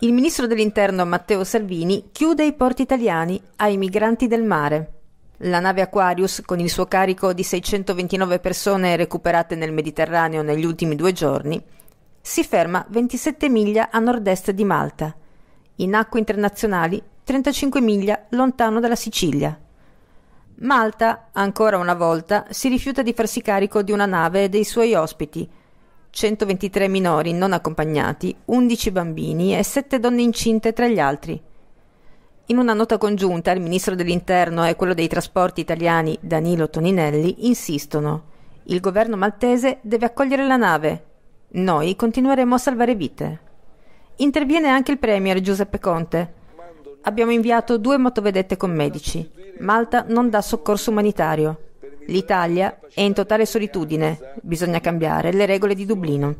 Il ministro dell'interno Matteo Salvini chiude i porti italiani ai migranti del mare. La nave Aquarius, con il suo carico di 629 persone recuperate nel Mediterraneo negli ultimi due giorni, si ferma 27 miglia a nord-est di Malta, in acque internazionali 35 miglia lontano dalla Sicilia. Malta, ancora una volta, si rifiuta di farsi carico di una nave e dei suoi ospiti, 123 minori non accompagnati, 11 bambini e 7 donne incinte tra gli altri. In una nota congiunta il ministro dell'Interno e quello dei trasporti italiani Danilo Toninelli insistono. Il governo maltese deve accogliere la nave. Noi continueremo a salvare vite. Interviene anche il premier Giuseppe Conte. Abbiamo inviato due motovedette con medici. Malta non dà soccorso umanitario. L'Italia è in totale solitudine, bisogna cambiare le regole di Dublino.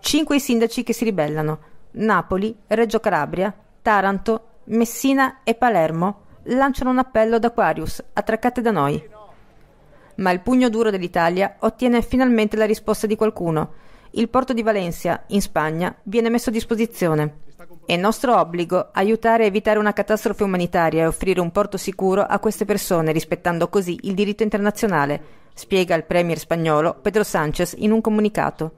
Cinque i sindaci che si ribellano: Napoli, Reggio Calabria, Taranto, Messina e Palermo lanciano un appello ad Aquarius, attraccate da noi. Ma il pugno duro dell'Italia ottiene finalmente la risposta di qualcuno. Il porto di Valencia, in Spagna, viene messo a disposizione. È nostro obbligo aiutare a evitare una catastrofe umanitaria e offrire un porto sicuro a queste persone, rispettando così il diritto internazionale, spiega il premier spagnolo Pedro Sánchez in un comunicato.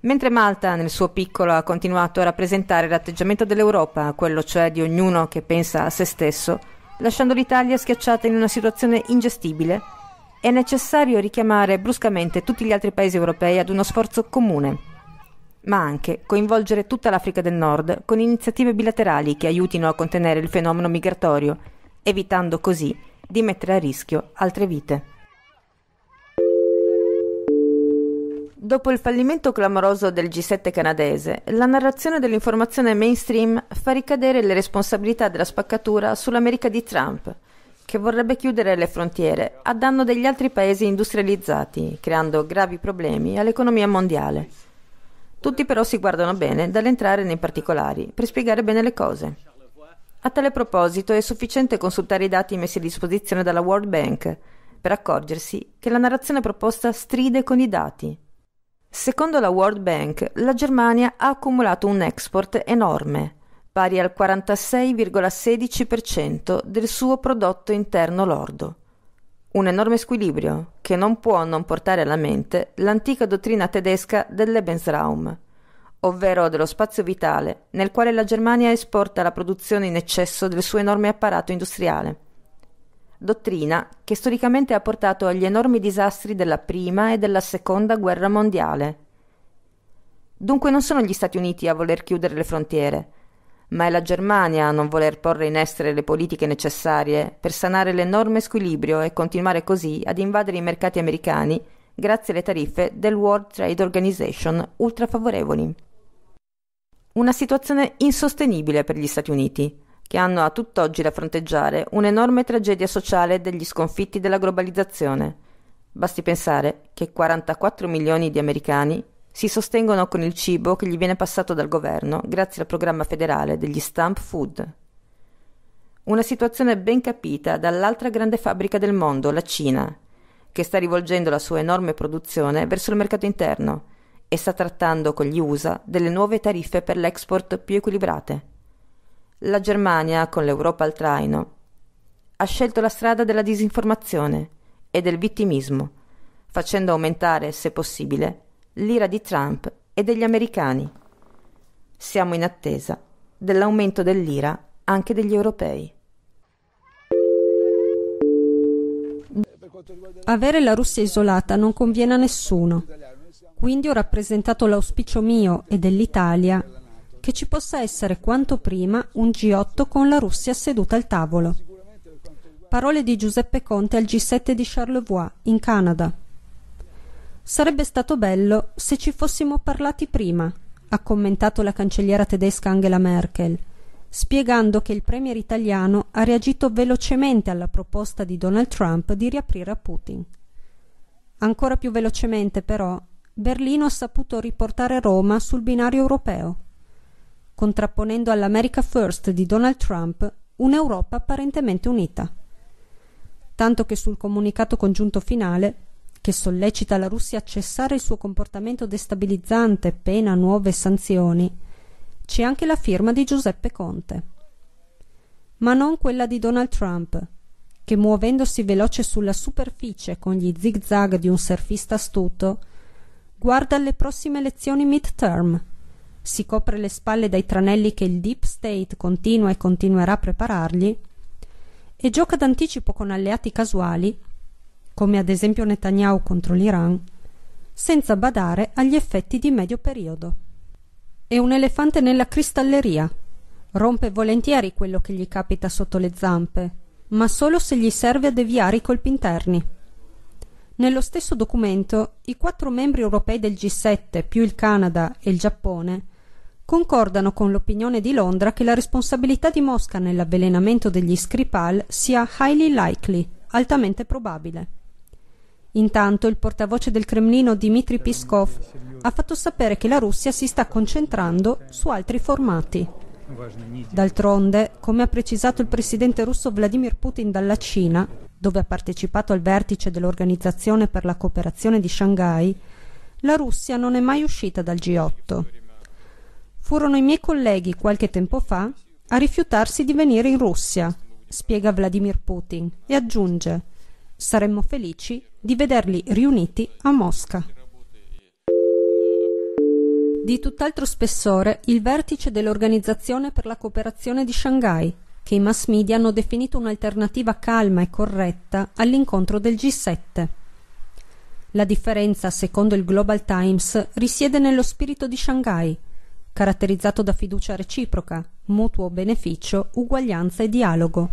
Mentre Malta, nel suo piccolo, ha continuato a rappresentare l'atteggiamento dell'Europa, quello cioè di ognuno che pensa a se stesso, lasciando l'Italia schiacciata in una situazione ingestibile, è necessario richiamare bruscamente tutti gli altri paesi europei ad uno sforzo comune ma anche coinvolgere tutta l'Africa del Nord con iniziative bilaterali che aiutino a contenere il fenomeno migratorio, evitando così di mettere a rischio altre vite. Dopo il fallimento clamoroso del G7 canadese, la narrazione dell'informazione mainstream fa ricadere le responsabilità della spaccatura sull'America di Trump, che vorrebbe chiudere le frontiere a danno degli altri paesi industrializzati, creando gravi problemi all'economia mondiale. Tutti però si guardano bene dall'entrare nei particolari per spiegare bene le cose. A tale proposito è sufficiente consultare i dati messi a disposizione dalla World Bank per accorgersi che la narrazione proposta stride con i dati. Secondo la World Bank, la Germania ha accumulato un export enorme, pari al 46,16% del suo prodotto interno lordo un enorme squilibrio che non può non portare alla mente l'antica dottrina tedesca del Lebensraum, ovvero dello spazio vitale nel quale la Germania esporta la produzione in eccesso del suo enorme apparato industriale. Dottrina che storicamente ha portato agli enormi disastri della prima e della seconda guerra mondiale. Dunque non sono gli Stati Uniti a voler chiudere le frontiere, ma è la Germania a non voler porre in essere le politiche necessarie per sanare l'enorme squilibrio e continuare così ad invadere i mercati americani grazie alle tariffe del World Trade Organization ultrafavorevoli. Una situazione insostenibile per gli Stati Uniti, che hanno a tutt'oggi da fronteggiare un'enorme tragedia sociale degli sconfitti della globalizzazione. Basti pensare che 44 milioni di americani si sostengono con il cibo che gli viene passato dal governo grazie al programma federale degli Stamp Food. Una situazione ben capita dall'altra grande fabbrica del mondo, la Cina, che sta rivolgendo la sua enorme produzione verso il mercato interno e sta trattando con gli USA delle nuove tariffe per l'export più equilibrate. La Germania, con l'Europa al traino, ha scelto la strada della disinformazione e del vittimismo, facendo aumentare, se possibile, l'ira di Trump e degli americani. Siamo in attesa dell'aumento dell'ira anche degli europei. Avere la Russia isolata non conviene a nessuno. Quindi ho rappresentato l'auspicio mio e dell'Italia che ci possa essere quanto prima un G8 con la Russia seduta al tavolo. Parole di Giuseppe Conte al G7 di Charlevoix, in Canada. Sarebbe stato bello se ci fossimo parlati prima, ha commentato la cancelliera tedesca Angela Merkel, spiegando che il premier italiano ha reagito velocemente alla proposta di Donald Trump di riaprire a Putin. Ancora più velocemente, però, Berlino ha saputo riportare Roma sul binario europeo, contrapponendo all'America First di Donald Trump un'Europa apparentemente unita. Tanto che sul comunicato congiunto finale che sollecita la Russia a cessare il suo comportamento destabilizzante, pena nuove sanzioni, c'è anche la firma di Giuseppe Conte. Ma non quella di Donald Trump, che muovendosi veloce sulla superficie con gli zigzag di un surfista astuto, guarda alle prossime elezioni midterm, si copre le spalle dai tranelli che il Deep State continua e continuerà a preparargli, e gioca d'anticipo con alleati casuali come ad esempio Netanyahu contro l'Iran, senza badare agli effetti di medio periodo. È un elefante nella cristalleria. Rompe volentieri quello che gli capita sotto le zampe, ma solo se gli serve a deviare i colpi interni. Nello stesso documento, i quattro membri europei del G7 più il Canada e il Giappone concordano con l'opinione di Londra che la responsabilità di Mosca nell'avvelenamento degli Skripal sia highly likely, altamente probabile. Intanto il portavoce del Cremlino Dmitry Peskov ha fatto sapere che la Russia si sta concentrando su altri formati. D'altronde, come ha precisato il presidente russo Vladimir Putin dalla Cina, dove ha partecipato al vertice dell'Organizzazione per la cooperazione di Shanghai, la Russia non è mai uscita dal G8. Furono i miei colleghi qualche tempo fa a rifiutarsi di venire in Russia, spiega Vladimir Putin e aggiunge saremmo felici di vederli riuniti a Mosca. Di tutt'altro spessore il vertice dell'Organizzazione per la cooperazione di Shanghai, che i mass media hanno definito un'alternativa calma e corretta all'incontro del G7. La differenza, secondo il Global Times, risiede nello spirito di Shanghai, caratterizzato da fiducia reciproca, mutuo beneficio, uguaglianza e dialogo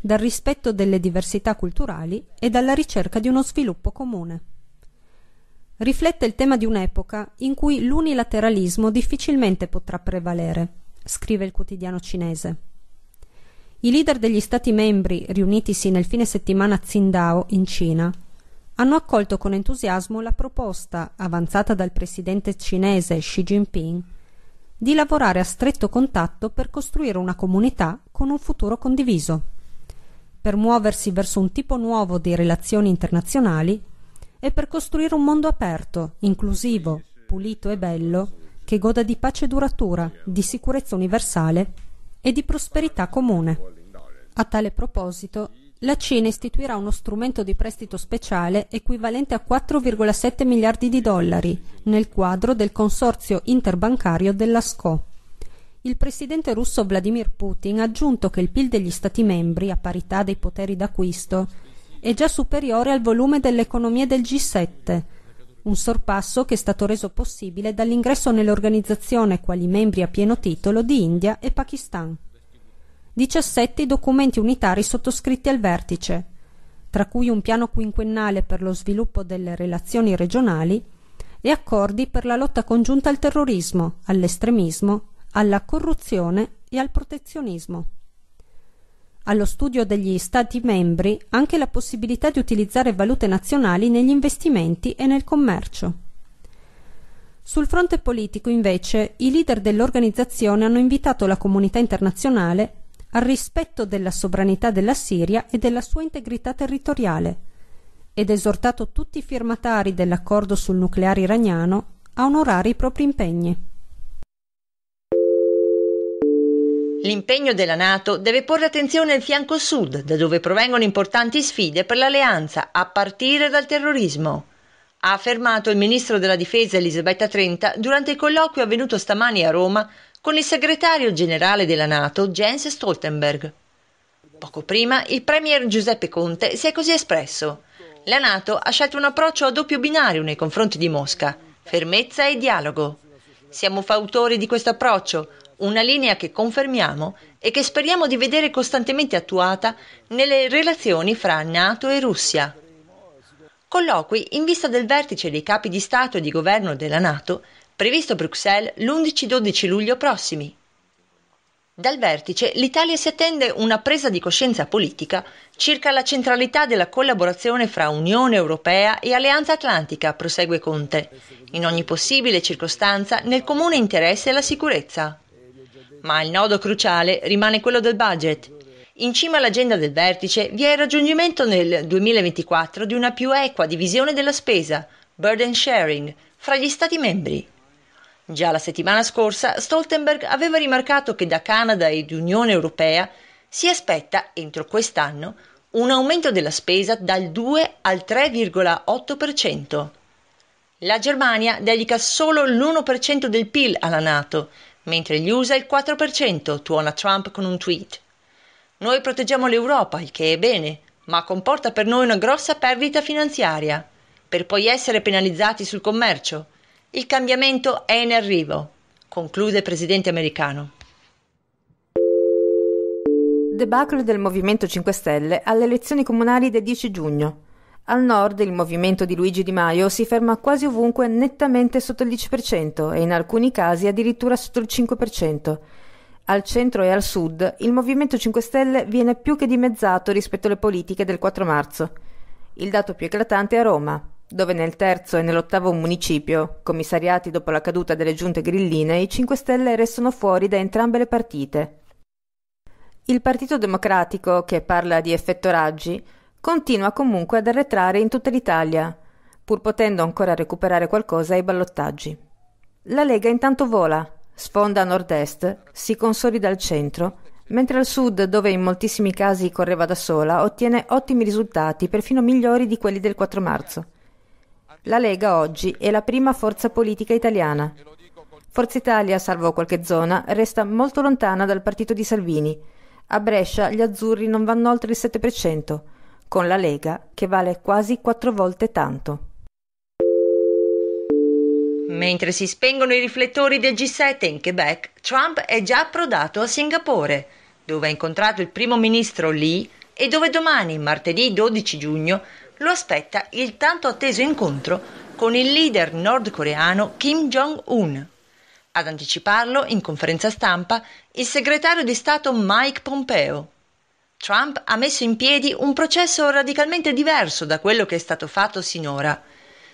dal rispetto delle diversità culturali e dalla ricerca di uno sviluppo comune. Riflette il tema di un'epoca in cui l'unilateralismo difficilmente potrà prevalere, scrive il quotidiano cinese. I leader degli Stati membri, riunitisi nel fine settimana a Qingdao, in Cina, hanno accolto con entusiasmo la proposta avanzata dal presidente cinese Xi Jinping di lavorare a stretto contatto per costruire una comunità con un futuro condiviso per muoversi verso un tipo nuovo di relazioni internazionali e per costruire un mondo aperto, inclusivo, pulito e bello, che goda di pace duratura, di sicurezza universale e di prosperità comune. A tale proposito, la Cina istituirà uno strumento di prestito speciale equivalente a 4,7 miliardi di dollari nel quadro del consorzio interbancario della SCO il presidente russo Vladimir Putin ha aggiunto che il PIL degli Stati membri, a parità dei poteri d'acquisto, è già superiore al volume delle economie del G7, un sorpasso che è stato reso possibile dall'ingresso nell'organizzazione quali membri a pieno titolo di India e Pakistan. 17 i documenti unitari sottoscritti al vertice, tra cui un piano quinquennale per lo sviluppo delle relazioni regionali e accordi per la lotta congiunta al terrorismo, all'estremismo alla corruzione e al protezionismo. Allo studio degli Stati membri anche la possibilità di utilizzare valute nazionali negli investimenti e nel commercio. Sul fronte politico, invece, i leader dell'organizzazione hanno invitato la comunità internazionale al rispetto della sovranità della Siria e della sua integrità territoriale ed esortato tutti i firmatari dell'accordo sul nucleare iraniano a onorare i propri impegni. L'impegno della Nato deve porre attenzione al fianco sud, da dove provengono importanti sfide per l'alleanza, a partire dal terrorismo. Ha affermato il ministro della difesa Elisabetta Trenta durante il colloquio avvenuto stamani a Roma con il segretario generale della Nato Jens Stoltenberg. Poco prima il premier Giuseppe Conte si è così espresso. La Nato ha scelto un approccio a doppio binario nei confronti di Mosca, fermezza e dialogo. Siamo fautori di questo approccio, una linea che confermiamo e che speriamo di vedere costantemente attuata nelle relazioni fra Nato e Russia. Colloqui in vista del vertice dei capi di Stato e di governo della Nato previsto a Bruxelles l'11-12 luglio prossimi. Dal vertice l'Italia si attende una presa di coscienza politica circa la centralità della collaborazione fra Unione Europea e Alleanza Atlantica, prosegue Conte, in ogni possibile circostanza nel comune interesse e la sicurezza. Ma il nodo cruciale rimane quello del budget. In cima all'agenda del vertice vi è il raggiungimento nel 2024 di una più equa divisione della spesa, burden sharing, fra gli Stati membri. Già la settimana scorsa Stoltenberg aveva rimarcato che da Canada ed Unione Europea si aspetta entro quest'anno un aumento della spesa dal 2 al 3,8%. La Germania dedica solo l'1% del PIL alla Nato mentre gli USA il 4%, tuona Trump con un tweet. Noi proteggiamo l'Europa, il che è bene, ma comporta per noi una grossa perdita finanziaria, per poi essere penalizzati sul commercio. Il cambiamento è in arrivo, conclude il presidente americano. Debacle del Movimento 5 Stelle alle elezioni comunali del 10 giugno. Al nord il movimento di Luigi Di Maio si ferma quasi ovunque nettamente sotto il 10% e in alcuni casi addirittura sotto il 5%. Al centro e al sud il Movimento 5 Stelle viene più che dimezzato rispetto alle politiche del 4 marzo. Il dato più eclatante è a Roma, dove nel terzo e nell'ottavo municipio, commissariati dopo la caduta delle giunte grilline, i 5 Stelle restano fuori da entrambe le partite. Il Partito Democratico, che parla di effetto raggi, continua comunque ad arretrare in tutta l'Italia, pur potendo ancora recuperare qualcosa ai ballottaggi. La Lega intanto vola, sfonda a nord-est, si consolida al centro, mentre al sud, dove in moltissimi casi correva da sola, ottiene ottimi risultati, perfino migliori di quelli del 4 marzo. La Lega oggi è la prima forza politica italiana. Forza Italia, salvo qualche zona, resta molto lontana dal partito di Salvini. A Brescia gli azzurri non vanno oltre il 7%, con la Lega che vale quasi quattro volte tanto. Mentre si spengono i riflettori del G7 in Quebec, Trump è già approdato a Singapore, dove ha incontrato il primo ministro Lee e dove domani, martedì 12 giugno, lo aspetta il tanto atteso incontro con il leader nordcoreano Kim Jong-un. Ad anticiparlo, in conferenza stampa, il segretario di Stato Mike Pompeo. Trump ha messo in piedi un processo radicalmente diverso da quello che è stato fatto sinora.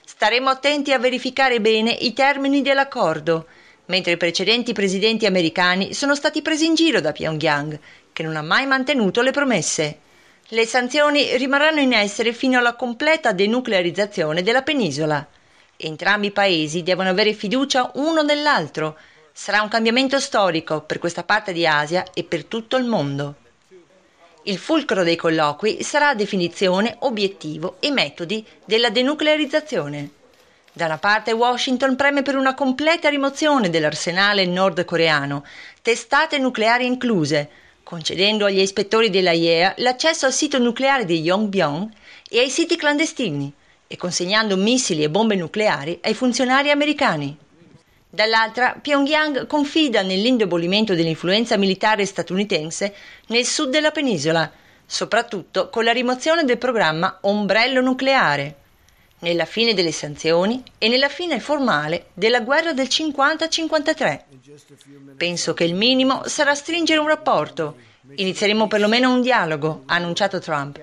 Staremo attenti a verificare bene i termini dell'accordo, mentre i precedenti presidenti americani sono stati presi in giro da Pyongyang, che non ha mai mantenuto le promesse. Le sanzioni rimarranno in essere fino alla completa denuclearizzazione della penisola. Entrambi i paesi devono avere fiducia uno nell'altro. Sarà un cambiamento storico per questa parte di Asia e per tutto il mondo. Il fulcro dei colloqui sarà definizione, obiettivo e metodi della denuclearizzazione. Da una parte Washington preme per una completa rimozione dell'arsenale nordcoreano, testate nucleari incluse, concedendo agli ispettori dell'AIEA l'accesso al sito nucleare di Yongbyon e ai siti clandestini e consegnando missili e bombe nucleari ai funzionari americani. Dall'altra, Pyongyang confida nell'indebolimento dell'influenza militare statunitense nel sud della penisola, soprattutto con la rimozione del programma Ombrello nucleare, nella fine delle sanzioni e nella fine formale della guerra del 50-53. Penso che il minimo sarà stringere un rapporto. Inizieremo perlomeno un dialogo, ha annunciato Trump.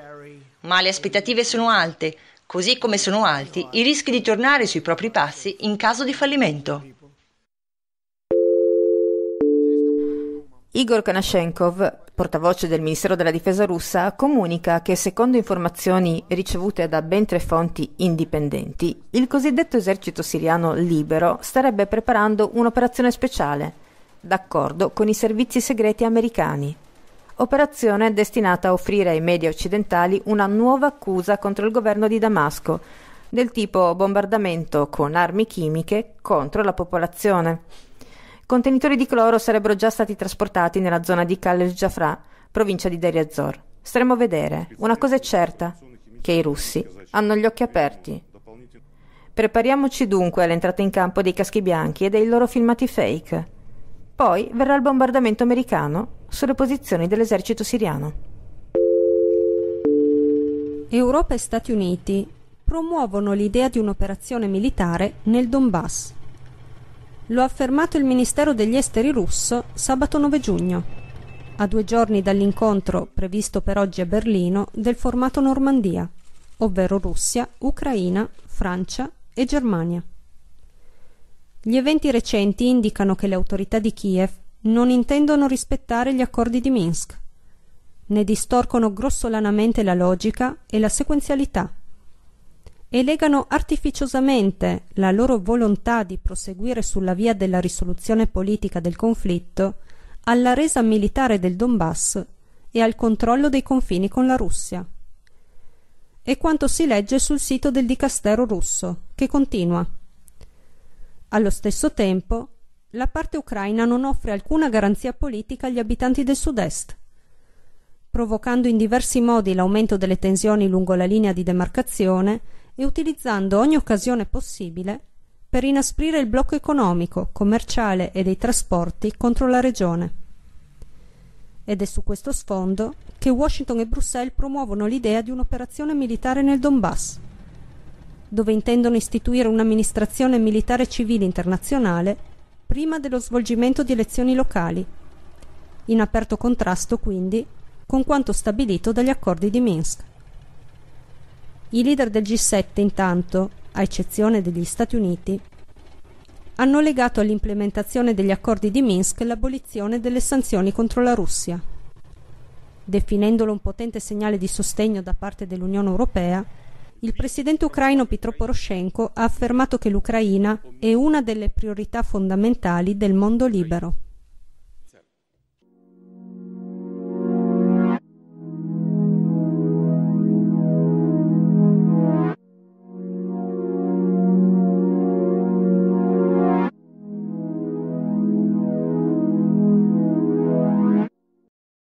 Ma le aspettative sono alte, così come sono alti i rischi di tornare sui propri passi in caso di fallimento. Igor Konashenkov, portavoce del Ministero della Difesa russa, comunica che, secondo informazioni ricevute da ben tre fonti indipendenti, il cosiddetto esercito siriano libero starebbe preparando un'operazione speciale, d'accordo con i servizi segreti americani. Operazione destinata a offrire ai media occidentali una nuova accusa contro il governo di Damasco, del tipo bombardamento con armi chimiche contro la popolazione. Contenitori di cloro sarebbero già stati trasportati nella zona di Khaled Jafra, provincia di Deir ez-Zor. Staremo a vedere. Una cosa è certa, che i russi hanno gli occhi aperti. Prepariamoci dunque all'entrata in campo dei caschi bianchi e dei loro filmati fake. Poi verrà il bombardamento americano sulle posizioni dell'esercito siriano. Europa e Stati Uniti promuovono l'idea di un'operazione militare nel Donbass. Lo ha affermato il Ministero degli Esteri russo sabato 9 giugno, a due giorni dall'incontro, previsto per oggi a Berlino, del formato Normandia, ovvero Russia, Ucraina, Francia e Germania. Gli eventi recenti indicano che le autorità di Kiev non intendono rispettare gli accordi di Minsk, ne distorcono grossolanamente la logica e la sequenzialità e legano artificiosamente la loro volontà di proseguire sulla via della risoluzione politica del conflitto alla resa militare del Donbass e al controllo dei confini con la Russia. È quanto si legge sul sito del dicastero russo, che continua. Allo stesso tempo, la parte ucraina non offre alcuna garanzia politica agli abitanti del sud-est, provocando in diversi modi l'aumento delle tensioni lungo la linea di demarcazione e utilizzando ogni occasione possibile per inasprire il blocco economico, commerciale e dei trasporti contro la regione. Ed è su questo sfondo che Washington e Bruxelles promuovono l'idea di un'operazione militare nel Donbass, dove intendono istituire un'amministrazione militare civile internazionale prima dello svolgimento di elezioni locali, in aperto contrasto quindi con quanto stabilito dagli accordi di Minsk. I leader del G7 intanto, a eccezione degli Stati Uniti, hanno legato all'implementazione degli accordi di Minsk l'abolizione delle sanzioni contro la Russia. Definendolo un potente segnale di sostegno da parte dell'Unione Europea, il presidente ucraino Petro Poroshenko ha affermato che l'Ucraina è una delle priorità fondamentali del mondo libero.